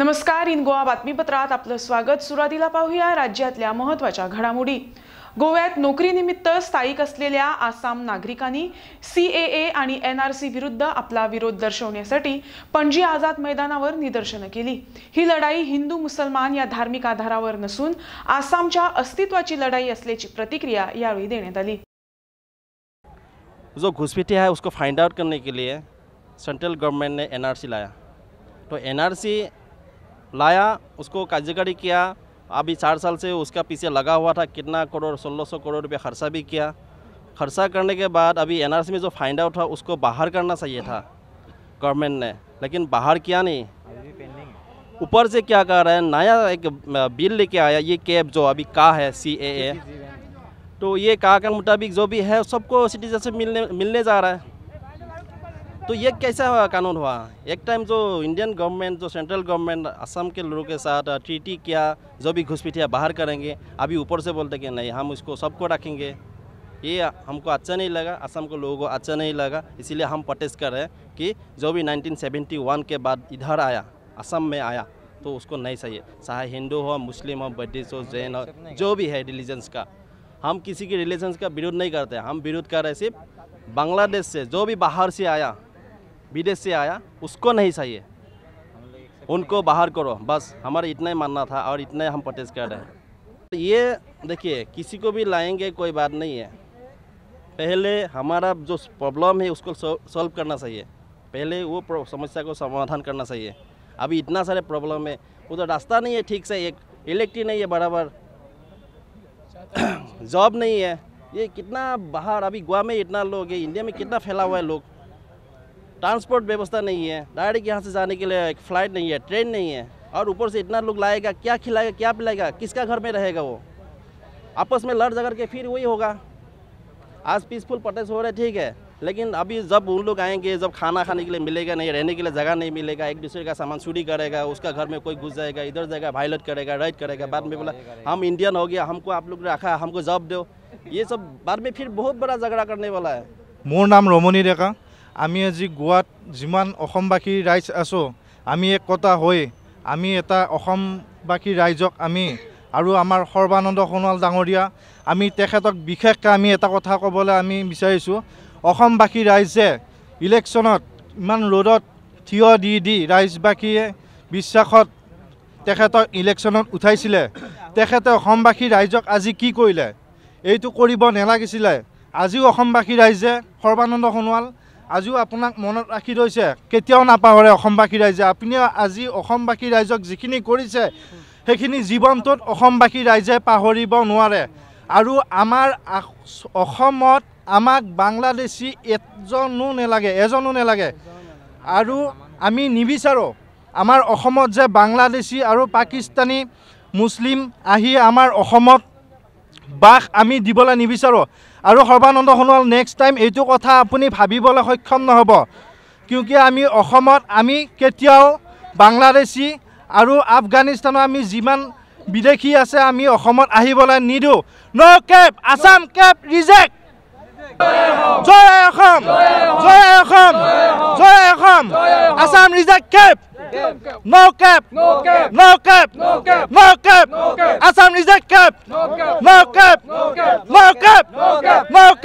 नमस्कार इन गोवा बातमीपत्रात आपलं स्वागत सुरुवातीला पाहूया राज्यातल्या महत्त्वाच्या घडामोडी गोव्यात नोकरीनिमित्त स्थायिक असलेल्या आसाम नागरिकांनी सी ए ए आणि एन आर सी विरुद्ध आपला विरोध दर्शवण्यासाठी पणजी आझाद मैदानावर निदर्शनं केली ही लढाई हिंदू मुसलमान या धार्मिक आधारावर नसून आसामच्या अस्तित्वाची लढाई असल्याची प्रतिक्रिया यावेळी देण्यात आली जो घुसपैठी आहे उसको फाइंड आउट करने के लिए सेंट्रल गवर्नमेंट ने एनआरसी लाया तो सी लाया उसको कार्यकारी किया अभी चार साल से उसका पीछे लगा हुआ था कितना करोड़ सोलह सौ करोड़ रुपया खर्चा भी किया खर्चा करने के बाद अभी एनआरसी में जो फाइंड आउट था उसको बाहर करना चाहिए था गवर्नमेंट ने लेकिन बाहर किया नहीं ऊपर से क्या कर रहा है नया एक बिल लेके आया ये कैब जो अभी का है सी ए ए तो ये का के मुताबिक जो भी है सबको सिटीजन से मिलने मिलने जा रहा है तो ये कैसा कानून हुआ एक टाइम जो इंडियन गवर्नमेंट जो सेंट्रल गवर्नमेंट असम के लोगों के साथ ट्रीटी uh, किया जो भी घुसपिठिया बाहर करेंगे अभी ऊपर से बोलते कि नहीं हम इसको सबको रखेंगे ये हमको अच्छा नहीं लगा असम के लोगों को अच्छा नहीं लगा इसीलिए हम प्रोटेस्ट कर रहे हैं कि जो भी 1971 के बाद इधर आया असम में आया तो उसको नहीं चाहिए चाहे हिंदू हो मुस्लिम हो बुद्धिस्ट हो जैन हो जो भी है रिलीजन्स का हम किसी के रिलीजन्स का विरोध नहीं करते हम विरोध कर रहे सिर्फ बांग्लादेश से जो भी बाहर से आया विदेश से आया उसको नहीं चाहिए उनको बाहर करो बस हमारा इतना ही मानना था और इतना ही हम प्रोटेस्ट कर रहे हैं तो ये देखिए किसी को भी लाएंगे कोई बात नहीं है पहले हमारा जो प्रॉब्लम है उसको सॉल्व करना चाहिए पहले वो समस्या को समाधान करना चाहिए अभी इतना सारे प्रॉब्लम है उधर तो रास्ता नहीं है ठीक से एक इलेक्ट्रिक नहीं है बराबर जॉब नहीं है ये कितना बाहर अभी गोवा में इतना लोग है इंडिया में कितना फैला हुआ है लोग ट्रांसपोर्ट व्यवस्था नहीं है डायरेक्ट यहाँ से जाने के लिए एक फ्लाइट नहीं है ट्रेन नहीं है और ऊपर से इतना लोग लाएगा क्या खिलाएगा क्या पिलाएगा किसका घर में रहेगा वो आपस में लड़ झगड़ के फिर वही होगा आज पीसफुल प्रोटेस्ट हो रहे ठीक है लेकिन अभी जब उन लोग आएंगे जब खाना खाने के लिए मिलेगा नहीं रहने के लिए जगह नहीं मिलेगा एक दूसरे का सामान चोरी करेगा उसका घर में कोई घुस जाएगा इधर जाएगा वायलेट करेगा राइट करेगा बाद में बोला हम इंडियन हो गया हमको आप लोग रखा हमको जॉब दो ये सब बाद में फिर बहुत बड़ा झगड़ा करने वाला है मोर नाम रोमनी रेखा আমি আজি গোৱাত যিমান অসমবাসী ৰাইজ আছোঁ আমি একতা হৈ আমি এটা অসমবাসী ৰাইজক আমি আৰু আমাৰ সৰ্বানন্দ সোণোৱাল ডাঙৰীয়া আমি তেখেতক বিশেষকৈ আমি এটা কথা ক'বলৈ আমি বিচাৰিছোঁ অসমবাসী ৰাইজে ইলেকশ্যনত ইমান ৰ'দত থিয় দি দি ৰাইজবাসীয়ে বিশ্বাসত তেখেতক ইলেকশ্যনত উঠাইছিলে তেখেতে অসমবাসী ৰাইজক আজি কি কৰিলে এইটো কৰিব নেলাগিছিলে আজিও অসমবাসী ৰাইজে সৰ্বানন্দ সোণোৱাল আজিও আপোনাক মনত ৰাখি থৈছে কেতিয়াও নাপাহৰে অসমবাসী ৰাইজে আপুনি আজি অসমবাসী ৰাইজক যিখিনি কৰিছে সেইখিনি জীৱনটোত অসমবাসী ৰাইজে পাহৰিব নোৱাৰে আৰু আমাৰ অসমত আমাক বাংলাদেশী এজনো নেলাগে এজনো নেলাগে আৰু আমি নিবিচাৰোঁ আমাৰ অসমত যে বাংলাদেশী আৰু পাকিস্তানী মুছলিম আহি আমাৰ অসমত বাস আমি দিবলৈ নিবিচাৰোঁ আৰু সৰ্বানন্দ সোণোৱাল নেক্সট টাইম এইটো কথা আপুনি ভাবিবলৈ সক্ষম নহ'ব কিয়কি আমি অসমত আমি কেতিয়াও বাংলাদেশী আৰু আফগানিস্তানৰ আমি যিমান বিদেশী আছে আমি অসমত আহিবলৈ নিদিওঁ ন কেপ আছাম কেপ ৰিজেক্ট জয় অসম জয় অসম জয় অসম Assam reject Cape No cap. No cap. No cap. No cap. No cap. No cap. Assam reject cap. No cap. No cap. No cap. No cap. No cap.